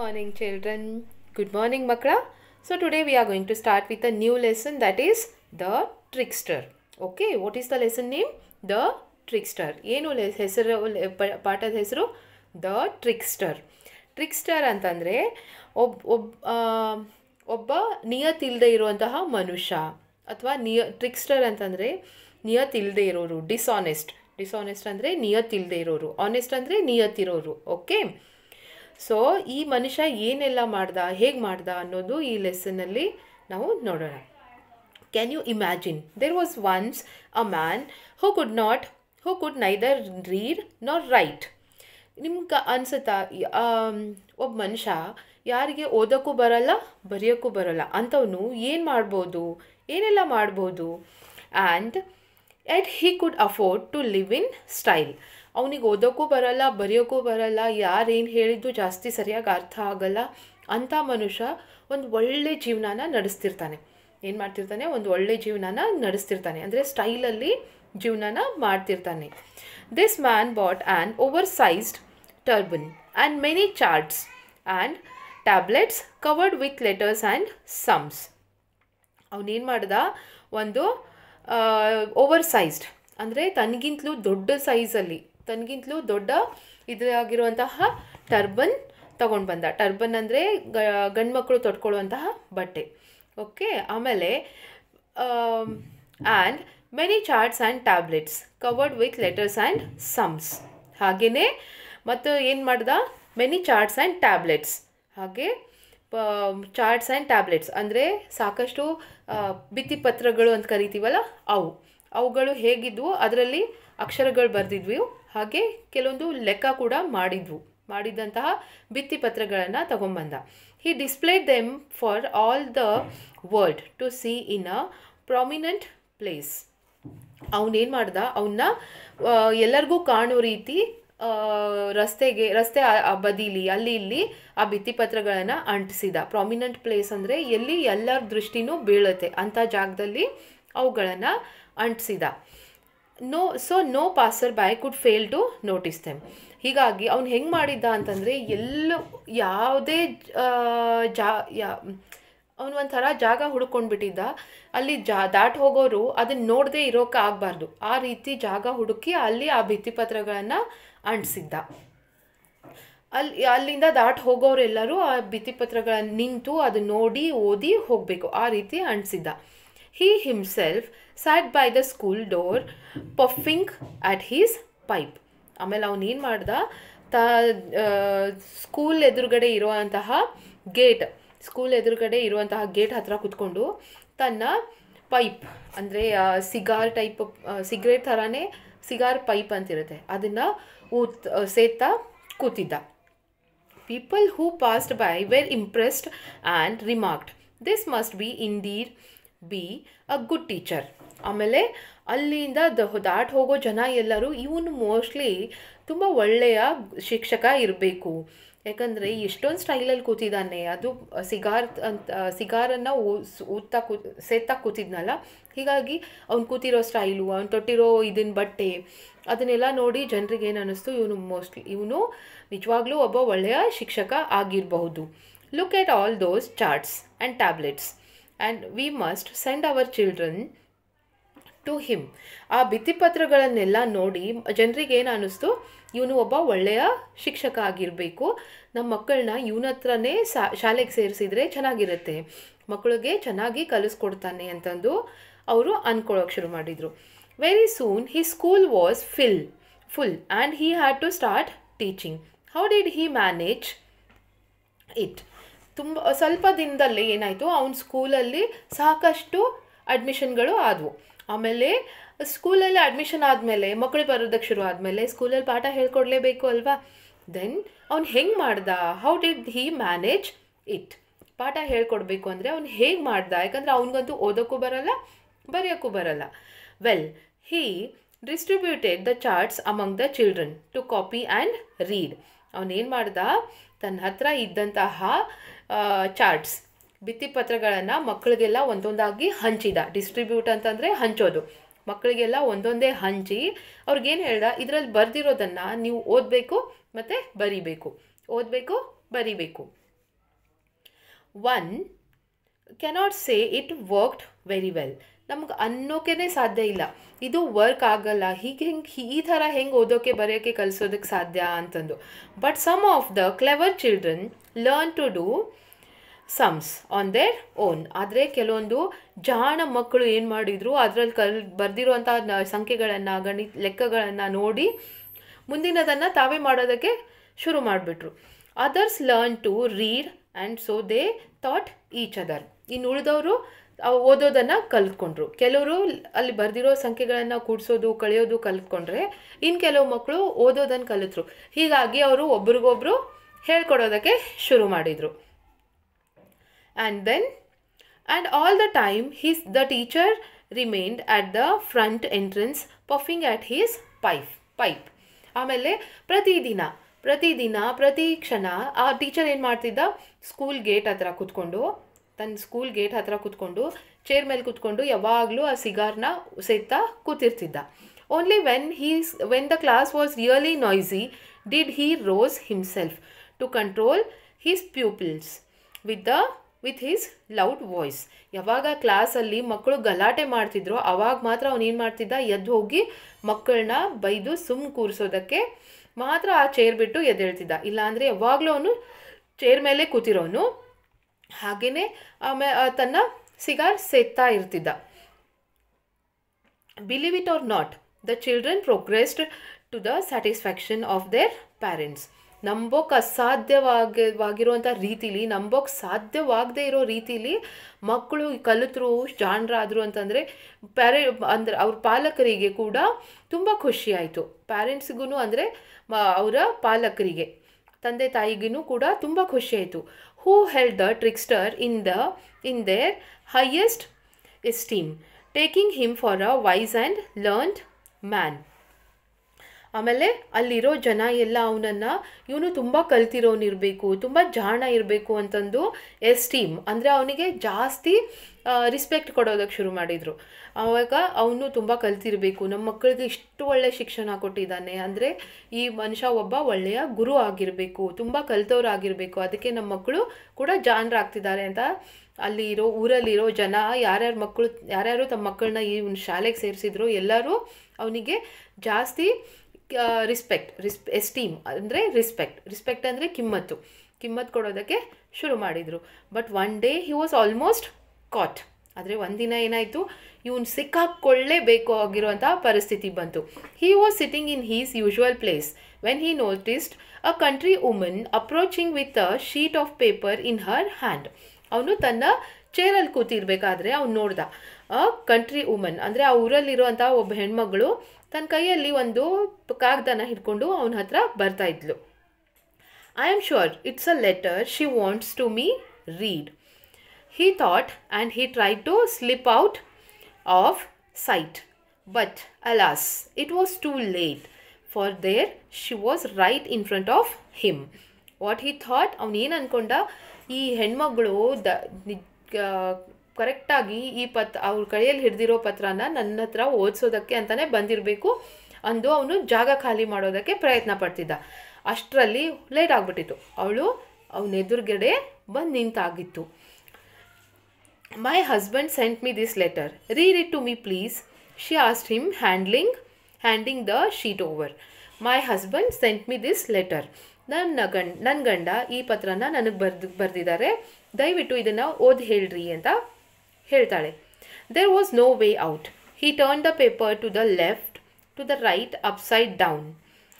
morning children good morning makra so today we are going to start with a new lesson that is the trickster okay what is the lesson name the trickster ಏನು ಹೆಸರು ಪಾಠದ ಹೆಸರು the ಟ್ರಿಕ್ಸ್ಟರ್ ಟ್ರಿಕ್ಸ್ಟರ್ ಅಂತಂದರೆ ಒಬ್ ಒಬ್ ಒಬ್ಬ ನಿಯತಿಲ್ಲದೆ ಇರುವಂತಹ ಮನುಷ್ಯ ಅಥವಾ ನಿಯ ಟ್ರಿಕ್ಸ್ಟರ್ ಅಂತಂದರೆ dishonest. ಇರೋರು ಡಿಸಾನೆಸ್ಟ್ ಡಿಸಾನೆಸ್ಟ್ ಅಂದರೆ ನಿಯತಿಲ್ಲದೆ ಇರೋರು ಆನೆಸ್ಟ್ ಅಂದರೆ ನಿಯತಿರೋರು ಓಕೆ ಸೊ ಈ ಮನುಷ್ಯ ಏನೆಲ್ಲ ಮಾಡ್ದ ಹೇಗೆ ಮಾಡ್ದ ಅನ್ನೋದು ಈ ಲೆಸನಲ್ಲಿ ನಾವು ನೋಡೋಣ can you imagine there was once a man who could not who could neither read not write ನಿಮ್ಗೆ ಅನ್ಸುತ್ತಾ ಒಬ್ಬ ಮನುಷ್ಯ ಯಾರಿಗೆ ಓದೋಕ್ಕೂ ಬರಲ್ಲ ಬರೆಯೋಕ್ಕೂ ಬರಲ್ಲ ಅಂಥವನು ಏನು ಮಾಡ್ಬೋದು ಏನೆಲ್ಲ ಮಾಡ್ಬೋದು and yet he could afford to live in style ಅವನಿಗೆ ಓದೋಕ್ಕೂ ಬರಲ್ಲ ಬರೆಯೋಕ್ಕೂ ಬರಲ್ಲ ಯಾರೇನು ಹೇಳಿದ್ದು ಜಾಸ್ತಿ ಸರಿಯಾಗಿ ಅರ್ಥ ಆಗಲ್ಲ ಅಂಥ ಮನುಷ್ಯ ಒಂದು ಒಳ್ಳೆ ಜೀವನಾನ ನಡೆಸ್ತಿರ್ತಾನೆ ಏನು ಮಾಡ್ತಿರ್ತಾನೆ ಒಂದು ಒಳ್ಳೆ ಜೀವನಾನ ನಡೆಸ್ತಿರ್ತಾನೆ ಅಂದರೆ ಸ್ಟೈಲಲ್ಲಿ ಜೀವನಾನ ಮಾಡ್ತಿರ್ತಾನೆ this man bought an oversized turban and many charts and tablets covered with letters and sums ಅವನೇನು ಮಾಡ್ದ ಒಂದು ಓವರ್ ಸೈಜ್ಡ್ ಅಂದರೆ ತನಗಿಂತಲೂ ದೊಡ್ಡ ಸೈಜಲ್ಲಿ ತನಗಿಂತಲೂ ದೊಡ್ಡ ಇದಾಗಿರುವಂತಹ ಟರ್ಬನ್ ತಗೊಂಡು ಬಂದ ಟರ್ಬನ್ ಅಂದರೆ ಗ ಗಂಡು ಮಕ್ಕಳು ತೊಟ್ಕೊಳ್ಳುವಂತಹ ಬಟ್ಟೆ ಓಕೆ ಆಮೇಲೆ and many charts and tablets covered with letters and sums ಹಾಗೆಯೇ ಮತ್ತು ಏನು ಮಾಡ್ದ ಮೆನಿ ಚಾರ್ಟ್ಸ್ ಆ್ಯಂಡ್ ಟ್ಯಾಬ್ಲೆಟ್ಸ್ ಹಾಗೆ ಚಾರ್ಟ್ಸ್ ಆ್ಯಂಡ್ ಟ್ಯಾಬ್ಲೆಟ್ಸ್ ಅಂದರೆ ಸಾಕಷ್ಟು ಭಿತ್ತಿಪತ್ರಗಳು ಅಂತ ಕರಿತೀವಲ್ಲ ಅವು ಅವುಗಳು ಹೇಗಿದ್ವು ಅದರಲ್ಲಿ ಅಕ್ಷರಗಳು ಬರೆದಿದ್ವಿ ಹಾಗೆ ಕೆಲವೊಂದು ಲೆಕ್ಕ ಕೂಡ ಮಾಡಿದ್ವು ಮಾಡಿದಂತಹ ಭಿತ್ತಿಪತ್ರಗಳನ್ನು ತಗೊಂಬಂದ he display them for all the world to see in a prominent place ಅವನೇನು ಮಾಡ್ದ ಅವನ್ನ ಎಲ್ಲರಿಗೂ ಕಾಣೋ ರೀತಿ ರಸ್ತೆಗೆ ರಸ್ತೆ ಬದಿಲಿ ಅಲ್ಲಿ ಇಲ್ಲಿ ಆ ಭಿತ್ತಿಪತ್ರಗಳನ್ನು ಅಂಟಿಸಿದ ಪ್ರಾಮಿನೆಂಟ್ ಪ್ಲೇಸ್ ಅಂದರೆ ಎಲ್ಲಿ ಎಲ್ಲರ ದೃಷ್ಟಿನೂ ಬೀಳುತ್ತೆ ಅಂಥ ಜಾಗದಲ್ಲಿ ಅವುಗಳನ್ನು ಅಂಟಿಸಿದ no so no passer by could fail to notice them ಹೀಗಾಗಿ ಅವ್ನು ಹೆಂಗೆ ಮಾಡಿದ್ದ ಅಂತಂದರೆ ಎಲ್ಲೂ ಯಾವುದೇ ಜಾ ಯಾ ಅವನು ಒಂಥರ ಜಾಗ ಬಿಟ್ಟಿದ್ದ ಅಲ್ಲಿ ಜಾ ದಾಟ್ ಹೋಗೋರು ಅದನ್ನು ನೋಡದೆ ಇರೋಕೆ ಆಗಬಾರ್ದು ಆ ರೀತಿ ಜಾಗ ಹುಡುಕಿ ಅಲ್ಲಿ ಆ ಭಿತ್ತಿಪತ್ರಗಳನ್ನು ಅಂಟಿಸಿದ್ದ ಅಲ್ಲಿ ಅಲ್ಲಿಂದ ದಾಟ್ ಹೋಗೋರೆಲ್ಲರೂ ಆ ಭಿತ್ತಿಪತ್ರಗಳನ್ನು ನಿಂತು ಅದನ್ನು ನೋಡಿ ಓದಿ ಹೋಗಬೇಕು ಆ ರೀತಿ ಅಂಟಿಸಿದ್ದ He himself sat by the school door puffing at his pipe ಆಮೇಲೆ ಅವನು ಏನು ಮಾಡ್ದ ತ ಸ್ಕೂಲ್ ಎದುರುಗಡೆ ಇರುವಂತಹ ಗೇಟ್ ಸ್ಕೂಲ್ ಎದುರುಗಡೆ ಇರುವಂತಹ ಗೇಟ್ ಹತ್ರ ಕುತ್ಕೊಂಡು ತನ್ನ ಪೈಪ್ ಅಂದರೆ ಸಿಗಾರ್ ಟೈಪ್ ಸಿಗರೇಟ್ ಥರನೇ ಸಿಗಾರ್ ಪೈಪ್ ಅಂತಿರುತ್ತೆ ಅದನ್ನು ಊತ್ ಸೇತಾ ಕೂತಿದ್ದ people who passed by were impressed and remarked this must be indeed be a good teacher ಆಮೇಲೆ ಅಲ್ಲಿಂದ ದ ದಾಟ್ ಹೋಗೋ ಜನ ಎಲ್ಲರೂ ಇವನು ಮೋಸ್ಟ್ಲಿ ತುಂಬ ಒಳ್ಳೆಯ ಶಿಕ್ಷಕ ಇರಬೇಕು ಯಾಕಂದರೆ ಎಷ್ಟೊಂದು ಸ್ಟೈಲಲ್ಲಿ ಕೂತಿದ್ದಾನೆ ಅದು ಸಿಗಾರ್ ಅಂತ ಸಿಗಾರನ್ನು ಓದ್ತಾ ಕೂ ಸೇತಾ ಕೂತಿದ್ನಲ್ಲ ಹೀಗಾಗಿ ಅವ್ನು ಕೂತಿರೋ ಸ್ಟೈಲು ಅವ್ನು ತೊಟ್ಟಿರೋ ಇದನ್ನ ಬಟ್ಟೆ ಅದನ್ನೆಲ್ಲ ನೋಡಿ ಜನರಿಗೆ ಏನು ಅನ್ನಿಸ್ತು ಇವನು ಮೋಸ್ಟ್ಲಿ ಇವನು ನಿಜವಾಗ್ಲೂ ಒಬ್ಬ ಒಳ್ಳೆಯ ಶಿಕ್ಷಕ ಆಗಿರಬಹುದು look at all those charts and tablets and we must send our children to him ಆ ಭಿತ್ತಿಪತ್ರಗಳನ್ನೆಲ್ಲ ನೋಡಿ ಜನರಿಗೆ ಏನು ಅನ್ನಿಸ್ತು ಇವನು ಒಬ್ಬ ಒಳ್ಳೆಯ ಶಿಕ್ಷಕ ಆಗಿರಬೇಕು ನಮ್ಮ ಮಕ್ಕಳನ್ನ ಇವನ ಹತ್ರನೇ ಶಾಲೆಗೆ ಸೇರಿಸಿದ್ರೆ ಚೆನ್ನಾಗಿರುತ್ತೆ ಮಕ್ಕಳಿಗೆ ಚೆನ್ನಾಗಿ ಕಲಿಸ್ಕೊಡ್ತಾನೆ ಅಂತಂದು ಅವರು ಅಂದ್ಕೊಳ್ಳೋಕೆ ಶುರು ಮಾಡಿದರು very soon his school was fill full and he had to start teaching how did he manage it ತುಂಬ ಸ್ವಲ್ಪ ದಿನದಲ್ಲಿ ಏನಾಯಿತು ಅವನ ಸ್ಕೂಲಲ್ಲಿ ಸಾಕಷ್ಟು ಅಡ್ಮಿಷನ್ಗಳು ಆದವು ಆಮೇಲೆ ಸ್ಕೂಲಲ್ಲಿ ಅಡ್ಮಿಷನ್ ಆದಮೇಲೆ ಮಕ್ಕಳು ಬರೋದಕ್ಕೆ ಶುರು ಆದಮೇಲೆ ಸ್ಕೂಲಲ್ಲಿ ಪಾಠ ಹೇಳ್ಕೊಡ್ಲೇಬೇಕು ಅಲ್ವಾ ದೆನ್ ಅವ್ನು ಹೆಂಗೆ ಮಾಡ್ದ how did he manage it ಪಾಠ ಹೇಳ್ಕೊಡ್ಬೇಕು ಅಂದರೆ ಅವ್ನು ಹೇಗೆ ಮಾಡ್ದ ಯಾಕಂದರೆ ಅವ್ನಿಗಂತೂ ಓದೋಕ್ಕೂ ಬರಲ್ಲ ಬರೆಯೋಕ್ಕೂ ಬರಲ್ಲ well he distributed the charts among the children to copy and read ಅವನೇನು ಮಾಡ್ದ ತನ್ನ ಹತ್ರ ಇದ್ದಂತಹ ಚಾರ್ಟ್ಸ್ ಭಿತ್ತಿಪತ್ರಗಳನ್ನು ಮಕ್ಕಳಿಗೆಲ್ಲ ಒಂದೊಂದಾಗಿ ಹಂಚಿದ ಡಿಸ್ಟ್ರಿಬ್ಯೂಟ್ ಅಂತಂದರೆ ಹಂಚೋದು ಮಕ್ಕಳಿಗೆಲ್ಲ ಒಂದೊಂದೇ ಹಂಚಿ ಅವ್ರಿಗೇನು ಹೇಳ್ದ ಇದರಲ್ಲಿ ಬರೆದಿರೋದನ್ನು ನೀವು ಓದಬೇಕು ಮತ್ತು ಬರಿಬೇಕು ಓದಬೇಕು ಬರಿಬೇಕು one cannot say it worked very well ನಮ್ಗೆ ಅನ್ನೋಕೆ ಸಾಧ್ಯ ಇಲ್ಲ ಇದು ವರ್ಕ್ ಆಗಲ್ಲ ಹೀಗೆ ಹೆಂಗೆ ಈ ಥರ ಹೆಂಗೆ ಓದೋಕ್ಕೆ ಬರೆಯೋಕ್ಕೆ ಕಲಿಸೋದಕ್ಕೆ ಸಾಧ್ಯ ಅಂತಂದು but some of the clever children learn to do sums on their own ಆದರೆ ಕೆಲವೊಂದು ಜಾಣ ಮಕ್ಕಳು ಏನು ಮಾಡಿದ್ರು ಅದರಲ್ಲಿ ಕಲ್ ಬರೆದಿರುವಂಥ ಸಂಖ್ಯೆಗಳನ್ನು ಗಣಿ ಲೆಕ್ಕಗಳನ್ನು ನೋಡಿ ಮುಂದಿನದನ್ನು ತಾವೇ ಮಾಡೋದಕ್ಕೆ ಶುರು ಮಾಡಿಬಿಟ್ರು others learn to read and so they taught each other ಇನ್ನು ಉಳಿದವರು ಓದೋದನ್ನು ಕಲ್ತ್ಕೊಂಡ್ರು ಕೆಲವರು ಅಲ್ಲಿ ಬರೆದಿರೋ ಸಂಖ್ಯೆಗಳನ್ನು ಕೂಡಿಸೋದು ಕಳೆಯೋದು ಕಲ್ತ್ಕೊಂಡ್ರೆ ಇನ್ನು ಕೆಲವು ಮಕ್ಕಳು ಓದೋದನ್ನು ಕಲಿತರು ಹೀಗಾಗಿ ಅವರು ಒಬ್ರಿಗೊಬ್ರು ಹೇಳ್ಕೊಡೋದಕ್ಕೆ ಶುರು ಮಾಡಿದರು and then and all the time his the teacher remained at the front entrance puffing at his pipe pipe ಆಮೇಲೆ ಪ್ರತಿದಿನ ಪ್ರತಿದಿನ ಪ್ರತಿ ಕ್ಷಣ ಆ ಟೀಚರ್ ಏನು ಮಾಡ್ತಿದ್ದ ಸ್ಕೂಲ್ ಗೇಟ್ ಹತ್ರ ಕೂತ್ಕೊಂಡು ತನ್ನ ಸ್ಕೂಲ್ ಗೇಟ್ ಹತ್ರ ಕೂತ್ಕೊಂಡು ಚೇರ್ ಮೇಲೆ ಕೂತ್ಕೊಂಡು ಯಾವಾಗಲೂ ಆ ಸಿಗಾರ್ನ ಸೇತಾ ಕೂತಿರ್ತಿದ್ದ only when his when the class was really noisy did he rose himself to control his pupils with the with his loud voice ಯಾವಾಗ ಕ್ಲಾಸಲ್ಲಿ ಮಕ್ಕಳು ಗಲಾಟೆ ಮಾಡ್ತಿದ್ರು ಆವಾಗ ಮಾತ್ರ ಅವನೇನು ಮಾಡ್ತಿದ್ದ ಎದ್ದು ಹೋಗಿ ಮಕ್ಕಳನ್ನ ಬೈದು ಸುಮ್ ಕೂರಿಸೋದಕ್ಕೆ ಮಾತ್ರ ಆ ಚೇರ್ ಬಿಟ್ಟು ಎದ್ದೇಳ್ತಿದ್ದ ಇಲ್ಲಾಂದರೆ ಯಾವಾಗಲೂ ಅವನು ಚೇರ್ ಮೇಲೆ ಕೂತಿರೋನು ಹಾಗೆಯೇ ಆಮೇ ತನ್ನ ಸಿಗಾರ್ ಸೇತ್ತಾ ಇರ್ತಿದ್ದ believe it or not the children progressed to the satisfaction of their parents ನಂಬೋಕೆ ಅಸಾಧ್ಯವಾಗಿರುವಂಥ ರೀತಿಲಿ ನಂಬೋಕೆ ಸಾಧ್ಯವಾಗದೇ ಇರೋ ರೀತಿಲಿ ಮಕ್ಕಳು ಕಲಿತರು ಜಾಣರಾದರು ಅಂತಂದರೆ ಪ್ಯಾರೆ ಅಂದರೆ ಅವ್ರ ಪಾಲಕರಿಗೆ ಕೂಡ ತುಂಬ ಖುಷಿಯಾಯಿತು ಪ್ಯಾರೆಂಟ್ಸ್ಗೂ ಅಂದರೆ ಅವರ ಪಾಲಕರಿಗೆ ತಂದೆ ತಾಯಿಗೂ ಕೂಡ ತುಂಬ ಖುಷಿಯಾಯಿತು who held the trickster in, the, in their highest esteem, taking him for a wise and learned man. ಆಮೇಲೆ ಅಲ್ಲಿರೋ ಜನ ಎಲ್ಲ ಅವನನ್ನು ಇವನು ತುಂಬ ಕಲ್ತಿರೋನಿರಬೇಕು ತುಂಬ ಜಾಣ ಇರಬೇಕು ಅಂತಂದು ಎಸ್ಟೀಮ್ ಅಂದರೆ ಅವನಿಗೆ ಜಾಸ್ತಿ ರಿಸ್ಪೆಕ್ಟ್ ಕೊಡೋದಕ್ಕೆ ಶುರು ಮಾಡಿದರು ಆವಾಗ ಅವನು ತುಂಬ ಕಲ್ತಿರಬೇಕು ನಮ್ಮ ಮಕ್ಕಳಿಗೆ ಇಷ್ಟು ಒಳ್ಳೆಯ ಶಿಕ್ಷಣ ಕೊಟ್ಟಿದ್ದಾನೆ ಅಂದರೆ ಈ ಮನುಷ್ಯ ಒಬ್ಬ ಒಳ್ಳೆಯ ಗುರು ಆಗಿರಬೇಕು ತುಂಬ ಕಲ್ತವ್ರು ಆಗಿರಬೇಕು ಅದಕ್ಕೆ ನಮ್ಮ ಮಕ್ಕಳು ಕೂಡ ಜಾಣರಾಗ್ತಿದ್ದಾರೆ ಅಂತ ಅಲ್ಲಿ ಇರೋ ಊರಲ್ಲಿರೋ ಜನ ಯಾರ್ಯಾರು ಮಕ್ಕಳು ಯಾರ್ಯಾರು ತಮ್ಮ ಮಕ್ಕಳನ್ನ ಈ ಶಾಲೆಗೆ ಸೇರಿಸಿದ್ರು ಎಲ್ಲರೂ ಅವನಿಗೆ ಜಾಸ್ತಿ ರಿಸ್ಪೆಕ್ಟ್ ರಿಸ್ ಎಸ್ಟೀಮ್ ಅಂದರೆ ರಿಸ್ಪೆಕ್ಟ್ ರಿಸ್ಪೆಕ್ಟ್ ಅಂದರೆ ಕಿಮ್ಮತ್ತು ಕಿಮ್ಮತ್ತು ಕೊಡೋದಕ್ಕೆ ಶುರು ಮಾಡಿದರು but one day he was almost caught ಆದರೆ ಒಂದಿನ ಏನಾಯಿತು ಇವನು ಸಿಕ್ಕಾಕ್ಕೊಳ್ಳೇಬೇಕು ಆಗಿರುವಂಥ ಪರಿಸ್ಥಿತಿ ಬಂತು he was sitting in his usual place when he noticed a country woman approaching with a sheet of paper in her hand ಅವನು ತನ್ನ ಚೇರಲ್ಲಿ ಕೂತಿರ್ಬೇಕಾದ್ರೆ ಅವ್ನು ನೋಡ್ದ ಅ ಕಂಟ್ರಿ ವುಮನ್ ಅಂದರೆ ಆ ಊರಲ್ಲಿರುವಂಥ ಒಬ್ಬ ಹೆಣ್ಮಗಳು ತನ್ನ ಕೈಯಲ್ಲಿ ಒಂದು ಕಾಗದನ ಹಿಡ್ಕೊಂಡು ಅವನ ಹತ್ರ ಬರ್ತಾ ಇದ್ಲು I am sure it's a letter she wants to me read he thought and he try to slip out of sight but alas it was too late for there she was right in front of him what he thought ಅವನೇನು ಅಂದ್ಕೊಂಡ ಈ ಹೆಣ್ಮಗಳು the ಕರೆಕ್ಟಾಗಿ ಈ ಪತ್ರ ಅವ್ರ ಕೈಯಲ್ಲಿ ಹಿಡ್ದಿರೋ ಪತ್ರನ ನನ್ನ ಹತ್ರ ಓದಿಸೋದಕ್ಕೆ ಅಂತಲೇ ಬಂದಿರಬೇಕು ಅಂದು ಅವನು ಜಾಗ ಖಾಲಿ ಮಾಡೋದಕ್ಕೆ ಪ್ರಯತ್ನ ಪಡ್ತಿದ್ದ ಅಷ್ಟರಲ್ಲಿ ಲೇಟ್ ಆಗಿಬಿಟ್ಟಿತ್ತು ಅವಳು ಅವನ ಎದುರುಗಡೆ ಬಂದು ನಿಂತಾಗಿತ್ತು my husband sent me this letter read it to me please she asked him handling handing the sheet over my husband sent me this letter ನನ್ನ ಗಂಡ ನನ್ನ ಗಂಡ ಈ ಪತ್ರನ ನನಗೆ ಬರ್ದು ಬರೆದಿದ್ದಾರೆ ದಯವಿಟ್ಟು ಇದನ್ನು ಓದಿ ಹೇಳ್ರಿ ಅಂತ ಹೇಳ್ತಾಳೆ there was no way out he turn the paper to the left to the right upside down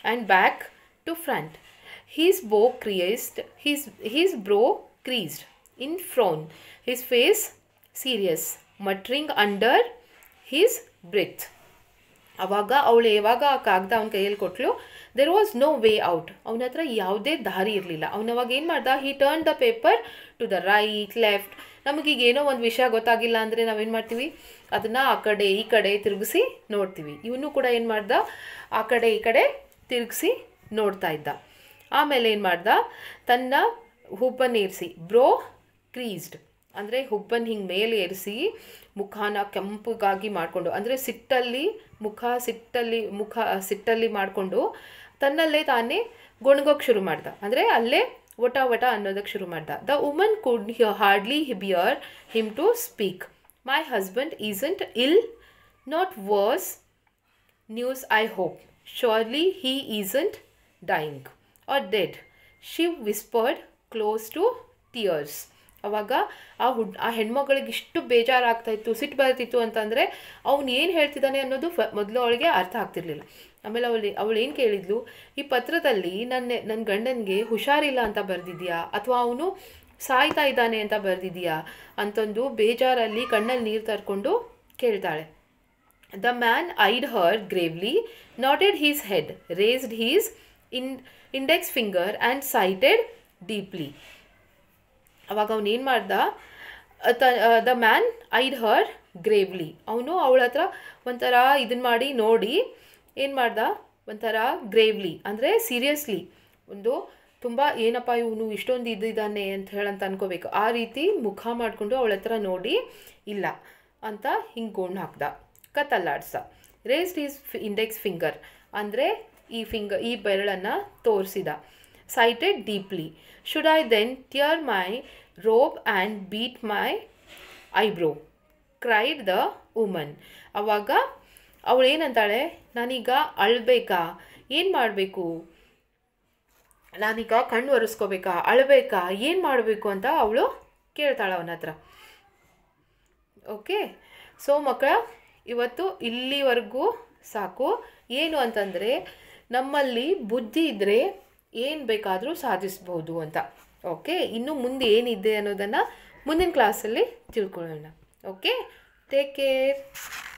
and back to front his bow creased his his brow creased in frown, his face serious, muttering under his breath. ಆವಾಗ ಅವಳು ಯಾವಾಗ ಆ ಕಾಗದ ಅವ್ನ ಕೈಯಲ್ಲಿ ಕೊಟ್ಟಳು there was no way out ಅವನ ಹತ್ರ ಯಾವುದೇ ದಾರಿ ಇರಲಿಲ್ಲ ಅವನವಾಗ ಏನು ಮಾಡ್ದ he turn the paper to the right left ನಮಗೀಗ ಏನೋ ಒಂದು ವಿಷಯ ಗೊತ್ತಾಗಿಲ್ಲ ಅಂದರೆ ನಾವೇನು ಮಾಡ್ತೀವಿ ಅದನ್ನು ಆ ಕಡೆ ಈ ಕಡೆ ತಿರುಗಿಸಿ ನೋಡ್ತೀವಿ ಇವನು ಕೂಡ ಏನು ಮಾಡ್ದ ಆ ಕಡೆ ಈ ಕಡೆ ತಿರುಗಿಸಿ ನೋಡ್ತಾ ಇದ್ದ ಆಮೇಲೆ ಏನು ಮಾಡ್ದ ತನ್ನ ಏರಿಸಿ ಬ್ರೋ ಕ್ರೀಸ್ಡ್ ಅಂದರೆ ಹುಬ್ಬನ್ನು ಹಿಂಗೆ ಮೇಲೆ ಏರಿಸಿ ಮುಖಾನ ಕೆಂಪಗಾಗಿ ಮಾಡಿಕೊಂಡು ಅಂದರೆ ಸಿಟ್ಟಲ್ಲಿ ಮುಖ ಸಿಟ್ಟಲ್ಲಿ ಮುಖ ಸಿಟ್ಟಲ್ಲಿ ಮಾಡಿಕೊಂಡು ತನ್ನಲ್ಲೇ ತಾನೇ ಗೊಣಗೋಕೆ ಶುರು ಮಾಡ್ದ ಅಂದರೆ ಅಲ್ಲೇ ವಟ ವಟ ಅನ್ನೋದಕ್ಕೆ ಶುರು ಮಾಡ್ದ the woman could hardly bear him to speak my husband isn't ill not worse news I hope surely he isn't dying or dead she whispered close to tears ಅವಾಗ ಆ ಹುಡ್ ಆ ಹೆಣ್ಮಗಳಿಗೆ ಇಷ್ಟು ಬೇಜಾರಾಗ್ತಾಯಿತ್ತು ಸಿಟ್ಟು ಬರ್ತಿತ್ತು ಅಂತಂದರೆ ಅವನು ಏನು ಹೇಳ್ತಿದ್ದಾನೆ ಅನ್ನೋದು ಫ ಮೊದಲು ಅವಳಿಗೆ ಅರ್ಥ ಆಗ್ತಿರ್ಲಿಲ್ಲ ಆಮೇಲೆ ಅವಳು ಅವಳು ಏನು ಕೇಳಿದ್ಲು ಈ ಪತ್ರದಲ್ಲಿ ನನ್ನ ನನ್ನ ಗಂಡನಿಗೆ ಹುಷಾರಿಲ್ಲ ಅಂತ ಬರೆದಿದ್ಯಾ ಅಥವಾ ಅವನು ಸಾಯ್ತಾ ಇದ್ದಾನೆ ಅಂತ ಬರೆದಿದ್ಯಾ ಅಂತಂದು ಬೇಜಾರಲ್ಲಿ ಕಣ್ಣಲ್ಲಿ ನೀರು ತರ್ಕೊಂಡು ಕೇಳ್ತಾಳೆ the man eyed her gravely nodded his head raised his in index finger and sighted deeply ಅವಾಗ ಅವನೇನು ಮಾಡ್ದ ತ ದ ಮ್ಯಾನ್ ಐಡ್ ಹರ್ ಗ್ರೇವ್ಲಿ ಅವನು ಅವಳ ಹತ್ರ ಒಂಥರ ಇದನ್ನ ಮಾಡಿ ನೋಡಿ ಏನು ಮಾಡ್ದ ಒಂಥರ ಗ್ರೇವ್ಲಿ ಅಂದರೆ ಸೀರಿಯಸ್ಲಿ ಒಂದು ತುಂಬ ಏನಪ್ಪ ಇವನು ಇಷ್ಟೊಂದು ಇದ್ದಿದ್ದಾನೆ ಅಂತ ಹೇಳಂತ ಅನ್ಕೋಬೇಕು ಆ ರೀತಿ ಮುಖ ಮಾಡಿಕೊಂಡು ಅವಳ ಹತ್ರ ನೋಡಿ ಇಲ್ಲ ಅಂತ ಹಿಂಗೆ ಗೋಣ್ ಹಾಕ್ದ ಕತ್ತಲ್ಲಾಡ್ಸ ರೇಸ್ಡ್ ಈಸ್ ಇಂಡೆಕ್ಸ್ ಫಿಂಗರ್ ಅಂದರೆ ಈ ಫಿಂಗರ್ ಈ ಬೆರಳನ್ನು ತೋರಿಸಿದ sighted deeply should I then tear my robe and beat my eyebrow cried the woman ಅವಾಗ ಅವಳು ಏನಂತಾಳೆ ನಾನೀಗ ಅಳಬೇಕಾ ಏನು ಮಾಡಬೇಕು ನಾನೀಗ ಕಣ್ಣು ಒರೆಸ್ಕೋಬೇಕಾ ಅಳಬೇಕಾ ಏನು ಮಾಡಬೇಕು ಅಂತ ಅವಳು ಕೇಳ್ತಾಳೆ ಅವನ ಹತ್ರ ಓಕೆ ಸೊ ಮಕ್ಕಳ ಇವತ್ತು ಇಲ್ಲಿವರೆಗೂ ಸಾಕು ಏನು ಅಂತಂದರೆ ನಮ್ಮಲ್ಲಿ ಬುದ್ಧಿ ಇದ್ದರೆ ಏನು ಬೇಕಾದರೂ ಸಾಧಿಸ್ಬೋದು ಅಂತ ಓಕೆ ಇನ್ನು ಮುಂದೆ ಏನಿದೆ ಅನ್ನೋದನ್ನು ಮುಂದಿನ ಕ್ಲಾಸಲ್ಲಿ ತಿಳ್ಕೊಳ್ಳೋಣ ಓಕೆ ಟೇಕ್ ಕೇರ್